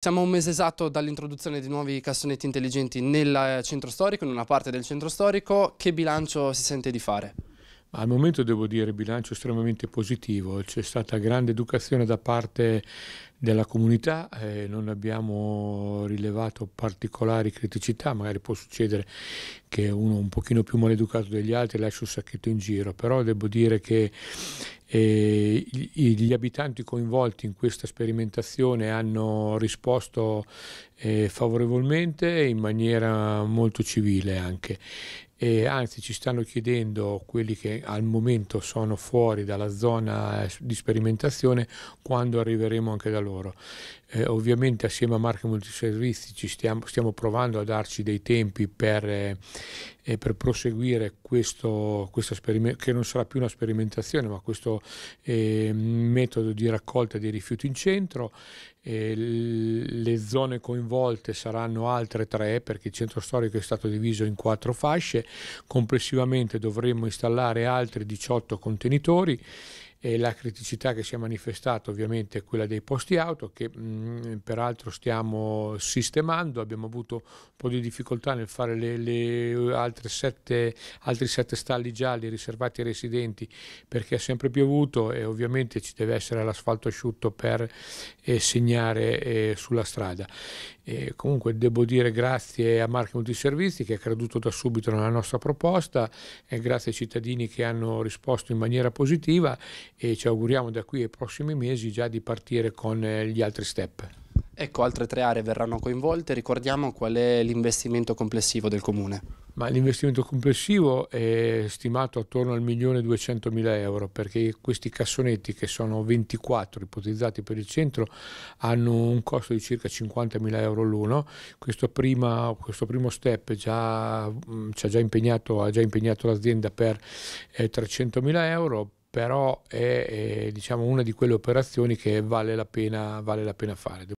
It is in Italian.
Siamo a un mese esatto dall'introduzione di nuovi cassonetti intelligenti nel eh, centro storico, in una parte del centro storico. Che bilancio si sente di fare? Al momento devo dire bilancio estremamente positivo, c'è stata grande educazione da parte della comunità, eh, non abbiamo rilevato particolari criticità, magari può succedere che uno un pochino più maleducato degli altri lascia un sacchetto in giro, però devo dire che e gli abitanti coinvolti in questa sperimentazione hanno risposto eh, favorevolmente in maniera molto civile anche. E anzi ci stanno chiedendo quelli che al momento sono fuori dalla zona eh, di sperimentazione quando arriveremo anche da loro. Eh, ovviamente assieme a Marche Multiservizi stiamo, stiamo, provando a darci dei tempi per... Eh, eh, per proseguire questo, questo esperimento, che non sarà più una sperimentazione, ma questo eh, metodo di raccolta dei rifiuti in centro. Eh, le zone coinvolte saranno altre tre perché il centro storico è stato diviso in quattro fasce. Complessivamente dovremo installare altri 18 contenitori e la criticità che si è manifestata ovviamente è quella dei posti auto che mh, mm, peraltro stiamo sistemando, abbiamo avuto un po' di difficoltà nel fare le, le altre sette, altri sette stalli gialli riservati ai residenti perché è sempre piovuto e ovviamente ci deve essere l'asfalto asciutto per eh, segnare eh, sulla strada. E comunque devo dire grazie a Marche Multiservizi che ha creduto da subito nella nostra proposta e grazie ai cittadini che hanno risposto in maniera positiva e ci auguriamo da qui ai prossimi mesi già di partire con eh, gli altri step. Ecco, altre tre aree verranno coinvolte, ricordiamo qual è l'investimento complessivo del Comune. Ma l'investimento complessivo è stimato attorno al 1.200.000 euro perché questi cassonetti che sono 24 ipotizzati per il centro hanno un costo di circa 50.000 euro l'uno. Questo, prima, questo primo step già, mh, mm, ha già impegnato, impegnato l'azienda per eh, 300.000 euro, però è, è diciamo, una di quelle operazioni che vale la, pena, vale la pena fare.